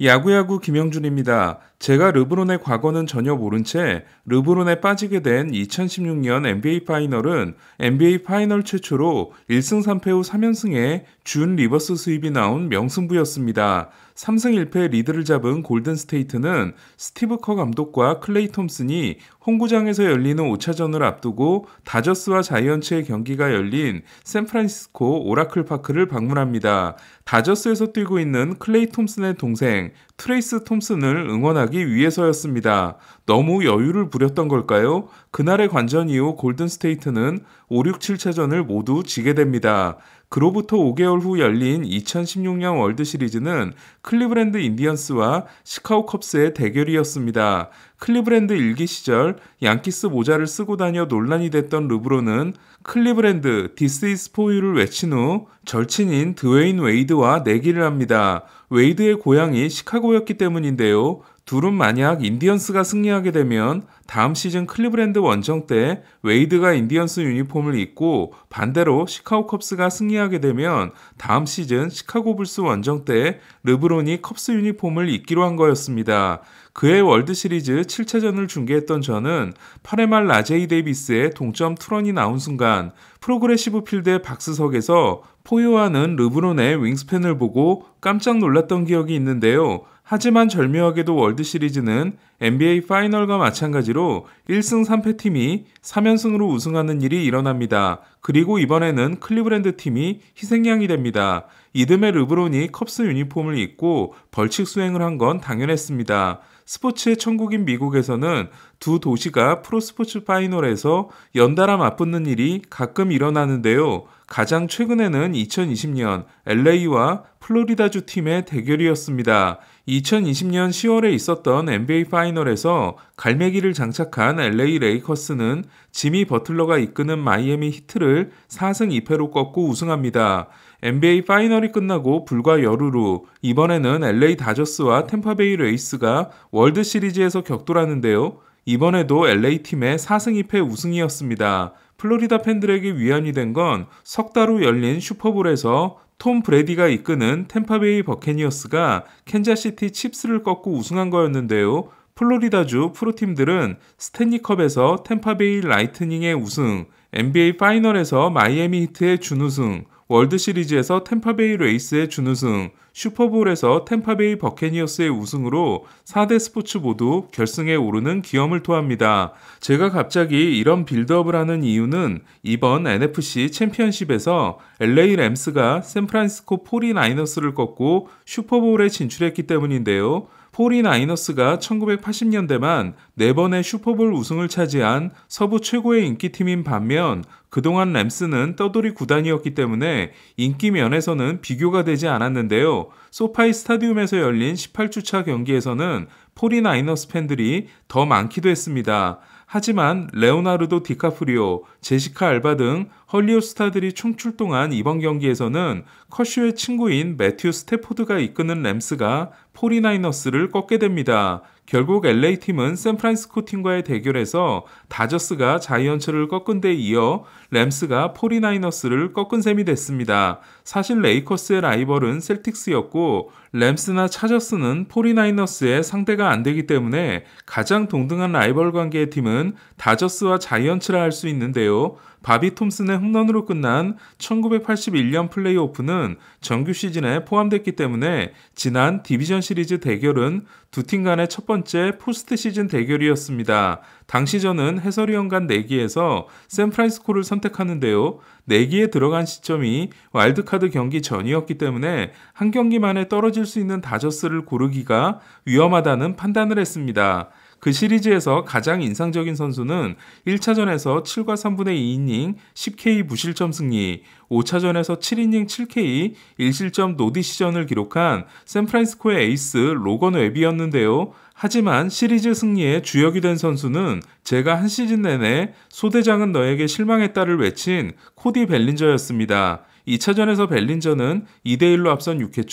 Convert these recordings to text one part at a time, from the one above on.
야구야구 김영준입니다. 제가 르브론의 과거는 전혀 모른 채 르브론에 빠지게 된 2016년 NBA 파이널은 NBA 파이널 최초로 1승 3패 후 3연승에 준 리버스 수입이 나온 명승부였습니다. 3승 1패 리드를 잡은 골든스테이트는 스티브 커 감독과 클레이 톰슨이 홍구장에서 열리는 5차전을 앞두고 다저스와 자이언츠의 경기가 열린 샌프란시스코 오라클 파크를 방문합니다. 다저스에서 뛰고 있는 클레이 톰슨의 동생 트레이스 톰슨을 응원하게 가기 위해서였습니다. 너무 여유를 부렸던 걸까요? 그날의 관전 이후 골든스테이트는 5, 6, 7차전을 모두 지게 됩니다. 그로부터 5개월 후 열린 2016년 월드 시리즈는 클리브랜드 인디언스와 시카고 컵스의 대결이었습니다. 클리브랜드 일기 시절 양키스 모자를 쓰고 다녀 논란이 됐던 르브론은 클리브랜드 디스 이스 포유를 외친 후 절친인 드웨인 웨이드와 내기를 합니다. 웨이드의 고향이 시카고였기 때문인데요. 둘은 만약 인디언스가 승리하게 되면 다음 시즌 클리브랜드 원정 때 웨이드가 인디언스 유니폼을 입고 반대로 시카고 컵스가 승리하게 되면 다음 시즌 시카고 불스 원정 때 르브론이 컵스 유니폼을 입기로 한 거였습니다. 그해 월드 시리즈 7차전을 중계했던 저는 파레말 라제이 데이비스의 동점 투런이 나온 순간 프로그레시브 필드의 박스석에서 포효하는 르브론의 윙스팬을 보고 깜짝 놀랐던 기억이 있는데요. 하지만 절묘하게도 월드 시리즈는 NBA 파이널과 마찬가지로 1승 3패 팀이 3연승으로 우승하는 일이 일어납니다. 그리고 이번에는 클리브랜드 팀이 희생양이 됩니다. 이듬해 르브론이 컵스 유니폼을 입고 벌칙 수행을 한 건 당연했습니다. 스포츠의 천국인 미국에서는 두 도시가 프로스포츠 파이널에서 연달아 맞붙는 일이 가끔 일어나는데요. 가장 최근에는 2020년 LA와 플로리다주 팀의 대결이었습니다. 2020년 10월에 있었던 NBA 파이널에서 갈매기를 장착한 LA 레이커스는 지미 버틀러가 이끄는 마이애미 히트를 4승 2패로 꺾고 우승합니다. NBA 파이널이 끝나고 불과 열흘 후 이번에는 LA 다저스와 템파베이 레이스가 월드 시리즈에서 격돌하는데요. 이번에도 LA팀의 4승 2패 우승이었습니다. 플로리다 팬들에게 위안이 된 건석달후 열린 슈퍼볼에서 톰 브레디가 이끄는 템파베이 버케니어스가 캔자시티 칩스를 꺾고 우승한 거였는데요. 플로리다주 프로팀들은 스탠리컵에서 템파베이 라이트닝의 우승, NBA 파이널에서 마이애미 히트의 준우승, 월드시리즈에서 템파베이 레이스의 준우승, 슈퍼볼에서 템파베이 버케니어스의 우승으로 4대 스포츠 모두 결승에 오르는 기염을 토합니다. 제가 갑자기 이런 빌드업을 하는 이유는 이번 NFC 챔피언십에서 LA 램스가 샌프란시스코 49ers 를 꺾고 슈퍼볼에 진출했기 때문인데요. 포리나이너스가 1980년대만 4번의 슈퍼볼 우승을 차지한 서부 최고의 인기팀인 반면 그동안 램스는 떠돌이 구단이었기 때문에 인기 면에서는 비교가 되지 않았는데요. 소파이 스타디움에서 열린 18주차 경기에서는 포리나이너스 팬들이 더 많기도 했습니다. 하지만 레오나르도 디카프리오, 제시카 알바 등 헐리우드 스타들이 총출동한 이번 경기에서는 커쇼의 친구인 매튜 스테포드가 이끄는 램스가 포리나이너스를 꺾게 됩니다. 결국 LA팀은 샌프란시스코 팀과의 대결에서 다저스가 자이언츠를 꺾은 데 이어 램스가 포리나이너스를 꺾은 셈이 됐습니다. 사실 레이커스의 라이벌은 셀틱스였고 램스나 차저스는 포리나이너스의 상대가 안 되기 때문에 가장 동등한 라이벌 관계의 팀은 다저스와 자이언츠라 할 수 있는데요. 바비 톰슨의 홈런으로 끝난 1981년 플레이오프는 정규 시즌에 포함됐기 때문에 지난 디비전 시리즈 대결은 두 팀 간의 첫 번째 포스트 시즌 대결이었습니다. 당시 저는 해설위원 간4기에서 샌프란시스코를 선택하는데요. 4기에 들어간 시점이 와일드카드 경기 전이었기 때문에 한 경기만에 떨어질 수 있는 다저스를 고르기가 위험하다는 판단을 했습니다. 그 시리즈에서 가장 인상적인 선수는 1차전에서 7과 3분의 2이닝 10K 무실점 승리, 5차전에서 7이닝 7K 1실점 노디시전을 기록한 샌프란시스코의 에이스 로건 웹이었는데요. 하지만 시리즈 승리의 주역이 된 선수는 제가 한 시즌 내내 소대장은 너에게 실망했다를 외친 코디 벨린저였습니다. 2차전에서 벨린저는 2대1로 앞선 6회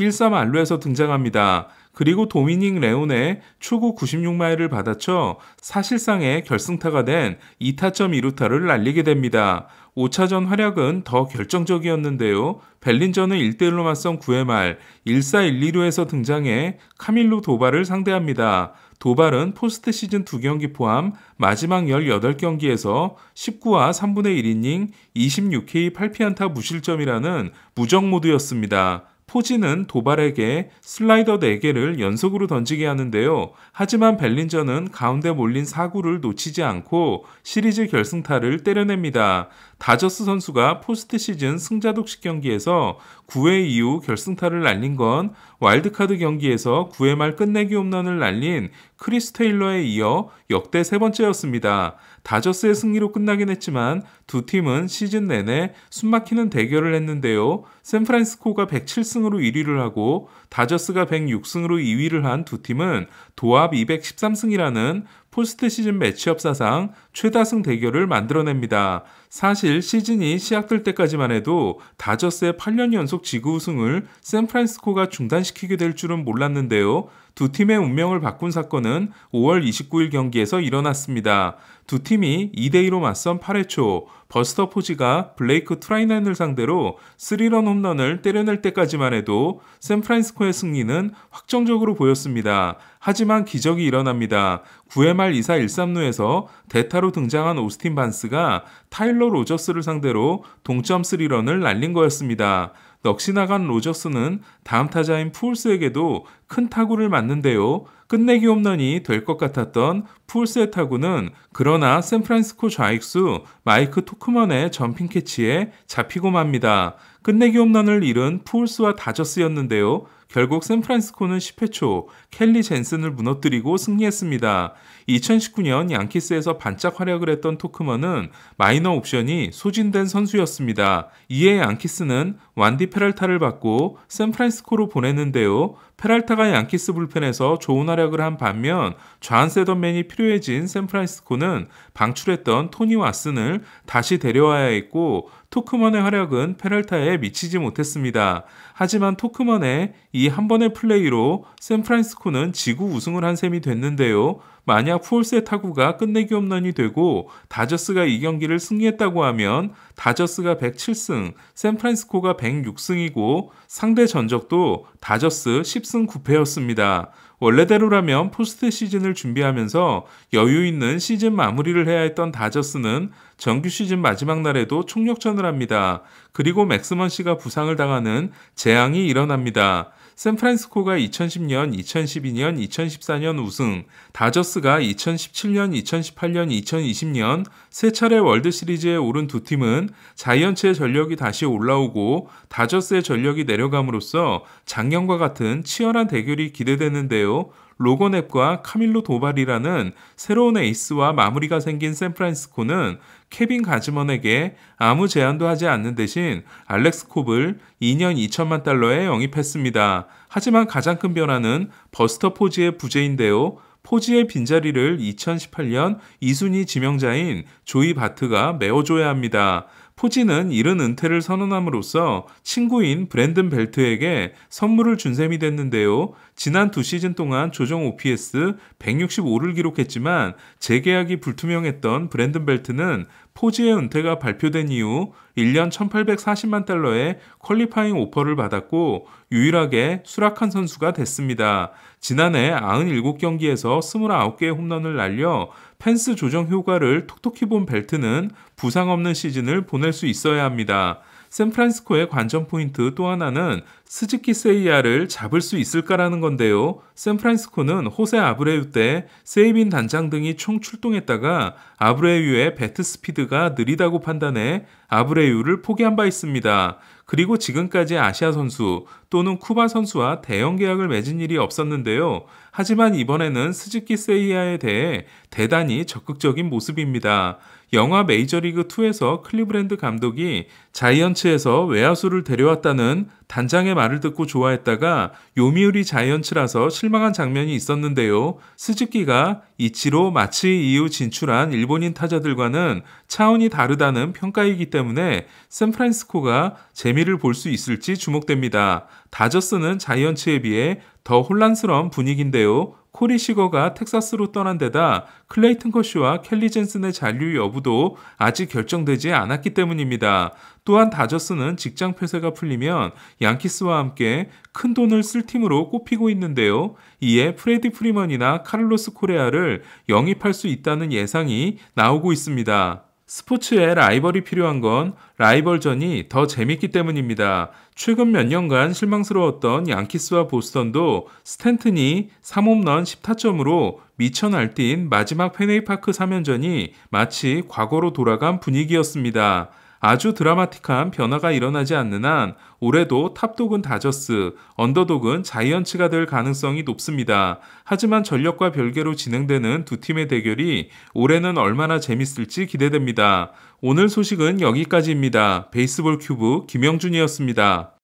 초1-3 안루에서 등장합니다. 그리고 도미닉 레온의 초구 96마일을 받아쳐 사실상의 결승타가 된 2타점 2루타를 날리게 됩니다. 5차전 활약은 더 결정적이었는데요. 벨린저는 1대1로 맞선 9회 말 1사 1, 2루에서 등장해 카밀로 도발을 상대합니다. 도발은 포스트 시즌 2경기 포함 마지막 18경기에서 19와 3분의 1이닝 26K 8피안타 무실점이라는 무적 모드였습니다. 포지는 도발에게 슬라이더 4개를 연속으로 던지게 하는데요. 하지만 벨린저는 가운데 몰린 사구를 놓치지 않고 시리즈 결승타를 때려냅니다. 다저스 선수가 포스트 시즌 승자 독식 경기에서 9회 이후 결승타를 날린 건 와일드카드 경기에서 9회 말 끝내기 홈런을 날린 크리스 테일러에 이어 역대 세 번째였습니다. 다저스의 승리로 끝나긴 했지만 두 팀은 시즌 내내 숨막히는 대결을 했는데요. 샌프란시스코가 107승으로 1위를 하고 다저스가 106승으로 2위를 한 두 팀은 도합 213승이라는 포스트 시즌 매치업 사상 최다승 대결을 만들어냅니다. 사실 시즌이 시작될 때까지만 해도 다저스의 8년 연속 지구 우승을 샌프란시스코가 중단시키게 될 줄은 몰랐는데요. 두 팀의 운명을 바꾼 사건은 5월 29일 경기에서 일어났습니다. 두 팀이 2대2로 맞선 8회 초 버스터 포지가 블레이크 트라이넨을 상대로 3런 홈런을 때려낼 때까지만 해도 샌프란시스코의 승리는 확정적으로 보였습니다. 하지만 기적이 일어납니다. 9회 말 2사 1 3루에서 대타로 등장한 오스틴 반스가 타일러 로저스를 상대로 동점 3런을 날린 거였습니다. 넋이 나간 로저스는 다음 타자인 푸울스에게도 큰 타구를 맞는데요. 끝내기 홈런이 될 것 같았던 푸울스의 타구는 그러나 샌프란시스코 좌익수 마이크 토크먼의 점핑 캐치에 잡히고 맙니다. 끝내기 홈런을 잃은 푸울스와 다저스였는데요. 결국 샌프란시스코는 10회 초 켈리 젠슨을 무너뜨리고 승리했습니다. 2019년 양키스에서 반짝 활약을 했던 토크먼은 마이너 옵션이 소진된 선수였습니다. 이에 양키스는 완디 페랄타를 받고 샌프란시스코로 보냈는데요. 페랄타가 양키스 불펜에서 좋은 활약을 한 반면 좌한 세던맨이 필요해진 샌프란시스코는 방출했던 토니 와슨을 다시 데려와야 했고 토크먼의 활약은 페랄타에 미치지 못했습니다. 하지만 토크먼의 이한 번의 플레이로 샌프란시스코는 지구 우승을 한 셈이 됐는데요. 만약 폴세 타구가 끝내기 홈런이 되고 다저스가 이 경기를 승리했다고 하면 다저스가 107승, 샌프란시스코가 106승이고 상대 전적도 다저스 10승 9패였습니다. 원래대로라면 포스트 시즌을 준비하면서 여유 있는 시즌 마무리를 해야 했던 다저스는 정규 시즌 마지막 날에도 총력전을 합니다. 그리고 맥스먼 씨가 부상을 당하는 재앙이 일어납니다. 샌프란시스코가 2010년, 2012년, 2014년 우승, 다저스가 2017년, 2018년, 2020년 세 차례 월드 시리즈에 오른 두 팀은 자이언츠의 전력이 다시 올라오고 다저스의 전력이 내려감으로써 작년과 같은 치열한 대결이 기대되는데요. 로건앱과 카밀로 도발이라는 새로운 에이스와 마무리가 생긴 샌프란시스코는 케빈 가즈먼에게 아무 제안도 하지 않는 대신 알렉스 콥을 2년 2천만 달러에 영입했습니다. 하지만 가장 큰 변화는 버스터 포지의 부재인데요. 포지의 빈자리를 2018년 이순위 지명자인 조이 바트가 메워줘야 합니다. 포지는 이른 은퇴를 선언함으로써 친구인 브랜든 벨트에게 선물을 준 셈이 됐는데요. 지난 두 시즌 동안 조정 OPS 165를 기록했지만 재계약이 불투명했던 브랜든 벨트는 포지의 은퇴가 발표된 이후 1년 1840만 달러의 퀄리파잉 오퍼를 받았고 유일하게 수락한 선수가 됐습니다. 지난해 97경기에서 29개의 홈런을 날려 펜스 조정 효과를 톡톡히 본 벨트는 부상 없는 시즌을 보낼 수 있어야 합니다. 샌프란시스코의 관전 포인트 또 하나는 스즈키 세이야를 잡을 수 있을까라는 건데요. 샌프란시스코는 호세 아브레유 때 세이빈 단장 등이 총 출동했다가 아브레유의 배트 스피드가 느리다고 판단해 아브레유를 포기한 바 있습니다. 그리고 지금까지 아시아 선수 또는 쿠바 선수와 대형 계약을 맺은 일이 없었는데요. 하지만 이번에는 스즈키 세이야에 대해 대단히 적극적인 모습입니다. 영화 메이저리그2에서 클리브랜드 감독이 자이언츠에서 외야수를 데려왔다는 단장의 말을 듣고 좋아했다가 요미우리 자이언츠라서 실망한 장면이 있었는데요. 스즈키가 이치로 마치 이후 진출한 일본인 타자들과는 차원이 다르다는 평가이기 때문에 샌프란시스코가 재미를 볼 수 있을지 주목됩니다. 다저스는 자이언츠에 비해 더 혼란스러운 분위기인데요. 코리 시거가 텍사스로 떠난 데다 클레이튼 커쇼와 켈리 젠슨의 잔류 여부도 아직 결정되지 않았기 때문입니다. 또한 다저스는 직장 폐쇄가 풀리면 양키스와 함께 큰 돈을 쓸 팀으로 꼽히고 있는데요. 이에 프레디 프리먼이나 카를로스 코레아를 영입할 수 있다는 예상이 나오고 있습니다. 스포츠에 라이벌이 필요한 건 라이벌전이 더 재밌기 때문입니다. 최근 몇 년간 실망스러웠던 양키스와 보스턴도 스탠튼이 3홈런 10타점으로 미쳐 날뛴 마지막 페네이파크 3연전이 마치 과거로 돌아간 분위기였습니다. 아주 드라마틱한 변화가 일어나지 않는 한 올해도 탑독은 다저스, 언더독은 자이언츠가 될 가능성이 높습니다. 하지만 전력과 별개로 진행되는 두 팀의 대결이 올해는 얼마나 재밌을지 기대됩니다. 오늘 소식은 여기까지입니다. 베이스볼 큐브 김영준이었습니다.